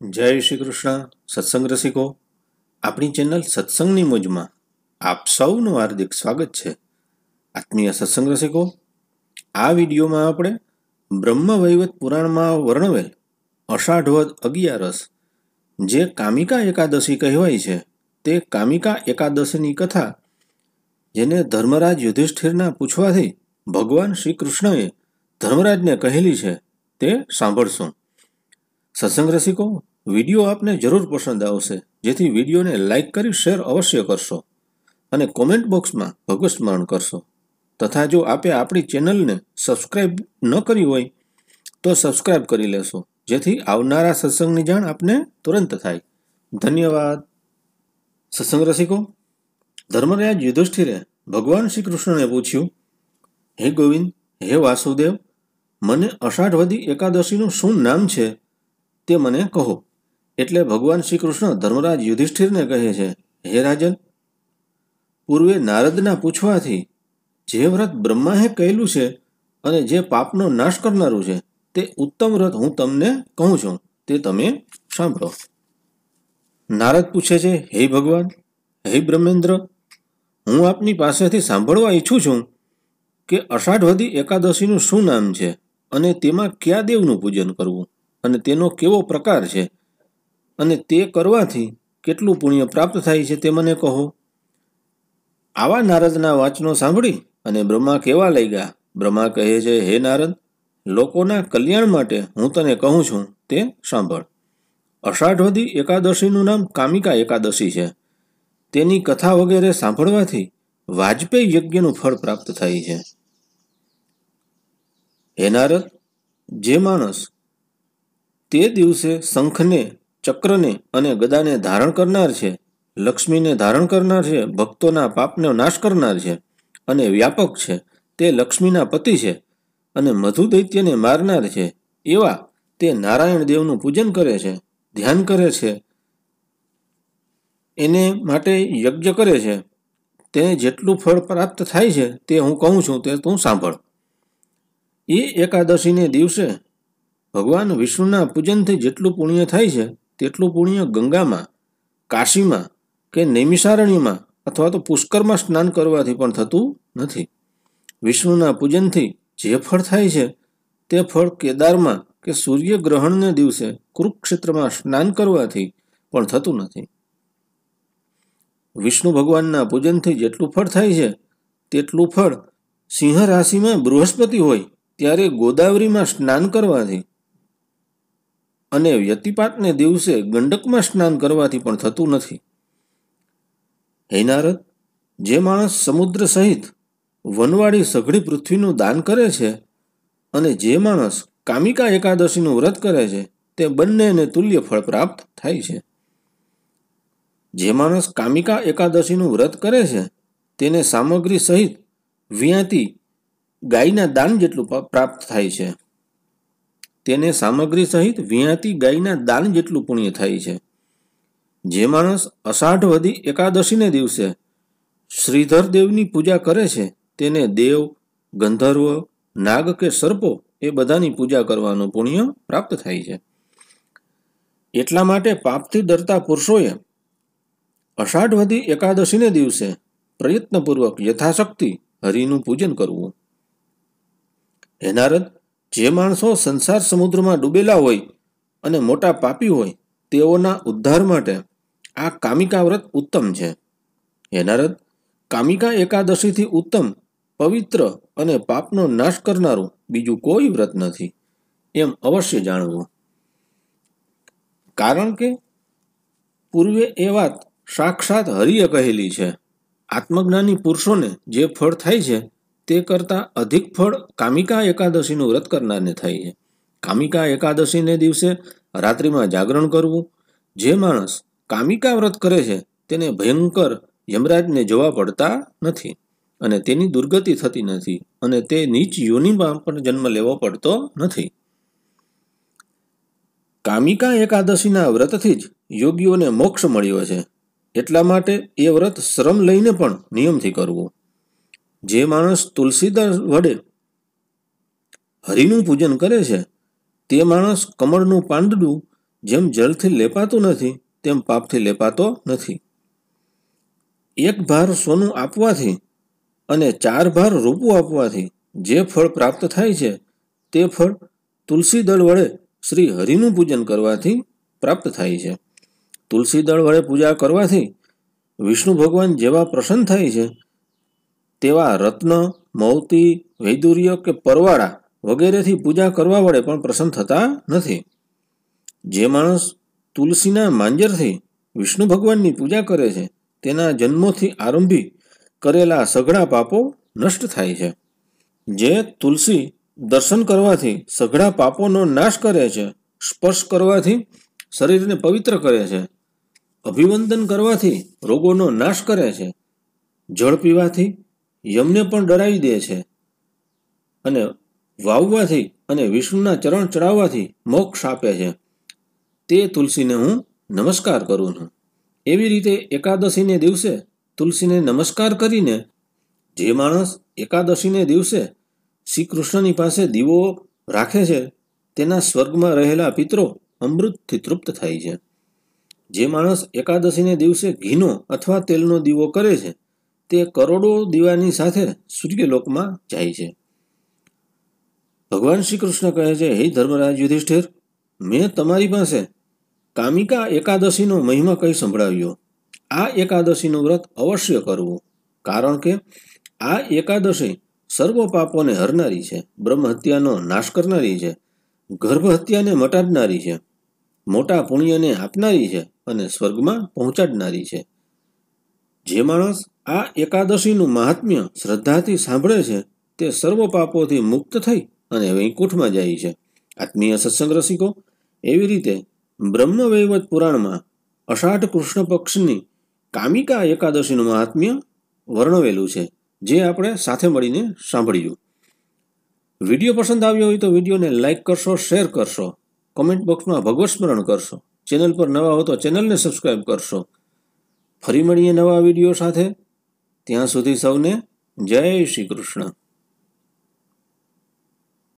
જય શ્રી કૃષ્ણ સત્સંગ રસિકો આપણી ચેનલ સત્સંગની મોજમાં આપ સૌનું હાર્દિક સ્વાગત છે આત્મીય સત્સંગ રસિકો આ વિડીયોમાં આપણે બ્રહ્મ વૈવત પુરાણમાં વર્ણવેલ અષાઢવદ અગિયારસ જે કામિકા એકાદશી કહેવાય છે તે કામિકા એકાદશીની કથા જેને ધર્મરાજ યુધિષ્ઠિરના પૂછવાથી ભગવાન શ્રી કૃષ્ણએ ધર્મરાજને કહેલી છે તે સાંભળશું સત્સંગ રસિકો વિડીયો આપને જરૂર પસંદ આવશે જેથી વિડીયોને લાઇક કરી શેર અવશ્ય કરશો અને કોમેન્ટ બોક્સમાં ભગવત સ્મરણ કરશો તથા જો આપે આપણી ચેનલને સબસ્ક્રાઇબ ન કરી હોય તો સબસ્ક્રાઇબ કરી લેશો જેથી આવનારા સત્સંગની જાણ આપને તુરંત થાય ધન્યવાદ સત્સંગ રસિકો ધર્મરાજ યુધિષ્ઠિરે ભગવાન શ્રી કૃષ્ણને પૂછ્યું હે ગોવિંદ હે વાસુદેવ મને અષાઢવદી એકાદશીનું શું નામ છે તે મને કહો એટલે ભગવાન શ્રી કૃષ્ણ ધર્મરાજ યુધિષ્ઠિરને કહે છે હે રાજન પૂર્વે નારદના પૂછવાથી જે વ્રત બ્રહ્માએ કહેલું છે અને જે પાપનો નાશ કરનારું છે તે ઉત્તમ વ્રત હું તમને કહું છું તે તમે સાંભળો નારદ પૂછે છે હે ભગવાન હે બ્રહ્મેન્દ્ર હું આપની પાસેથી સાંભળવા ઈચ્છું છું કે અષાઢવદી એકાદશીનું શું નામ છે અને તેમાં કયા દેવનું પૂજન કરવું અને તેનો કેવો પ્રકાર છે અને તે કરવાથી કેટલું પુણ્ય પ્રાપ્ત થાય છે તે મને કહો આવા નારદના વાંચનો સાંભળી અને બ્રહ્મા કેવા લઈ ગયા બ્રહ્મા કહે છે હે નારદ લોકોના કલ્યાણ માટે હું તને કહું છું તે સાંભળ અષાઢવદી એકાદશીનું નામ કામિકા એકાદશી છે તેની કથા વગેરે સાંભળવાથી વાજપેયી યજ્ઞનું ફળ પ્રાપ્ત થાય છે હે નારદ જે માણસ તે દિવસે શંખને ચક્રને અને ગદાને ધારણ કરનાર છે લક્ષ્મીને ધારણ કરનાર છે ભક્તોના પાપને નાશ કરનાર છે અને વ્યાપક છે તે લક્ષ્મીના પતિ છે અને મધુ દૈત્યને મારનાર છે એવા તે નારાયણ દેવનું પૂજન કરે છે ધ્યાન કરે છે એને માટે યજ્ઞ કરે છે તેને જેટલું ફળ પ્રાપ્ત થાય છે તે હું કહું છું તે તું સાંભળ એ એકાદશીને દિવસે ભગવાન વિષ્ણુના પૂજનથી જેટલું પુણ્ય થાય છે તેટલું પુણ્ય ગંગામાં કાશીમાં કે નૈમિષારણ્યમાં અથવા તો પુષ્કરમાં સ્નાન કરવાથી પણ થતું નથી વિષ્ણુના પૂજનથી જે ફળ થાય છે તે ફળ કેદારમાં કે સૂર્યગ્રહણને દિવસે કુરુક્ષેત્રમાં સ્નાન કરવાથી પણ થતું નથી વિષ્ણુ ભગવાનના પૂજનથી જેટલું ફળ થાય છે તેટલું ફળ સિંહ રાશિમાં બૃહસ્પતિ હોય ત્યારે ગોદાવરીમાં સ્નાન કરવાથી અને વ્યતિપાતને દિવસે ગંડકમાં સ્નાન કરવાથી પણ થતું નથી હે નારદ જે માણસ સમુદ્ર સહિત વનવાળી સઘળી પૃથ્વીનું દાન કરે છે અને જે માણસ કામિકા એકાદશીનું વ્રત કરે છે તે બંનેને તુલ્ય ફળ પ્રાપ્ત થાય છે જે માણસ કામિકા એકાદશીનું વ્રત કરે છે તેને સામગ્રી સહિત વ્યાતી ગાયના દાન જેટલું પ્રાપ્ત થાય છે તેને સામગ્રી સહિત વિયાતી ગાયના દાન જેટલું પુણ્ય થાય છે જે માણસ અષાઢ અષાઢવદી એકાદશીને દિવસે શ્રીધર દેવની પૂજા કરે છે તેને દેવ ગંધર્વ નાગ કે સર્પો એ બધાની પૂજા કરવાનું પુણ્ય પ્રાપ્ત થાય છે એટલા માટે પાપથી ડરતા પુરુષોએ અષાઢવદી એકાદશીને દિવસે પ્રયત્નપૂર્વક યથાશક્તિ હરિનું પૂજન કરવું હે જે માણસો સંસાર સમુદ્રમાં ડૂબેલા હોય અને મોટા પાપી હોય તેઓના ઉદ્ધાર માટે આ કામિકા વ્રત ઉત્તમ છે હે નારદ કામિકા એકાદશીથી ઉત્તમ પવિત્ર અને પાપનો નાશ કરનારું બીજું કોઈ વ્રત નથી એમ અવશ્ય જાણવું કારણ કે પૂર્વે એ વાત સાક્ષાત હરિએ કહેલી છે આત્મજ્ઞાની પુરુષોને જે ફળ થાય છે તે કરતાં અધિક ફળ કામિકા એકાદશીનું વ્રત કરનારને થાય છે કામિકા એકાદશીને દિવસે રાત્રિમાં જાગરણ કરવું જે માણસ કામિકા વ્રત કરે છે તેને ભયંકર યમરાજને જોવા પડતા નથી અને તેની દુર્ગતિ થતી નથી અને તે નીચ યોનિમાં પણ જન્મ લેવો પડતો નથી કામિકા એકાદશીના વ્રતથી જ યોગીઓને મોક્ષ મળ્યો છે એટલા માટે એ વ્રત શ્રમ લઈને પણ નિયમથી કરવું જે માણસ તુલસીદાસ વડે હરિનું પૂજન કરે છે તે માણસ કમળનું પાંદડું જેમ જળથી લેપાતું નથી તેમ પાપથી લેપાતો નથી એક ભાર સોનું આપવાથી અને ચાર ભાર રૂપું આપવાથી જે ફળ પ્રાપ્ત થાય છે તે ફળ તુલસી દળ વડે શ્રી હરિનું પૂજન કરવાથી પ્રાપ્ત થાય છે તુલસી દળ વડે પૂજા કરવાથી વિષ્ણુ ભગવાન જેવા પ્રસન્ન થાય છે તેવા રત્ન મૌતી વૈદુર્ય કે પરવાળા વગેરેથી પૂજા કરવા વડે પણ પ્રસન્ન થતા નથી જે માણસ તુલસીના માંજરથી વિષ્ણુ ભગવાનની પૂજા કરે છે તેના જન્મોથી આરંભી કરેલા સઘળા પાપો નષ્ટ થાય છે જે તુલસી દર્શન કરવાથી સઘળા પાપોનો નાશ કરે છે સ્પર્શ કરવાથી શરીરને પવિત્ર કરે છે અભિવંદન કરવાથી રોગોનો નાશ કરે છે જળ પીવાથી યમને પણ ડરાવી દે છે અને વાવવાથી અને વિષ્ણુના ચરણ ચડાવવાથી મોક્ષ આપે છે તે તુલસીને હું નમસ્કાર કરું છું એવી રીતે એકાદશીને દિવસે તુલસીને નમસ્કાર કરીને જે માણસ એકાદશીને દિવસે શ્રી કૃષ્ણની પાસે દીવો રાખે છે તેના સ્વર્ગમાં રહેલા પિત્રો અમૃતથી તૃપ્ત થાય છે જે માણસ એકાદશીને દિવસે ઘીનો અથવા તેલનો દીવો કરે છે તે કરોડો દીવાની સાથે સૂર્યલોકમાં જાય છે ભગવાન શ્રી કૃષ્ણ કહે છે હે ધર્મરાજ યુધિષ્ઠિર મેં તમારી પાસે કામિકા એકાદશીનો મહિમા કહી સંભળાવ્યો આ એકાદશીનું વ્રત અવશ્ય કરવું કારણ કે આ એકાદશી સર્વ પાપોને હરનારી છે બ્રહ્મ હત્યાનો નાશ કરનારી છે ગર્ભ હત્યાને મટાડનારી છે મોટા પુણ્યને આપનારી છે અને સ્વર્ગમાં પહોંચાડનારી છે જે માણસ આ એકાદશીનું મહાત્મ્ય શ્રદ્ધાથી સાંભળે છે તે સર્વ પાપોથી મુક્ત થઈ અને વૈકુંઠમાં જાય છે આત્મીય સત્સંગ રસિકો એવી રીતે બ્રહ્મવૈવત પુરાણમાં અષાઢ કૃષ્ણ પક્ષની કામિકા એકાદશીનું મહાત્મ્ય વર્ણવેલું છે જે આપણે સાથે મળીને સાંભળ્યું વિડીયો પસંદ આવ્યો હોય તો વિડીયોને લાઇક કરશો શેર કરશો કોમેન્ટ બોક્સમાં ભગવત સ્મરણ કરશો ચેનલ પર નવા હો તો ચેનલને સબસ્ક્રાઇબ કરશો ફરી મળીએ નવા વિડીયો સાથે ત્યાં સુધી સૌને જય શ્રી કૃષ્ણ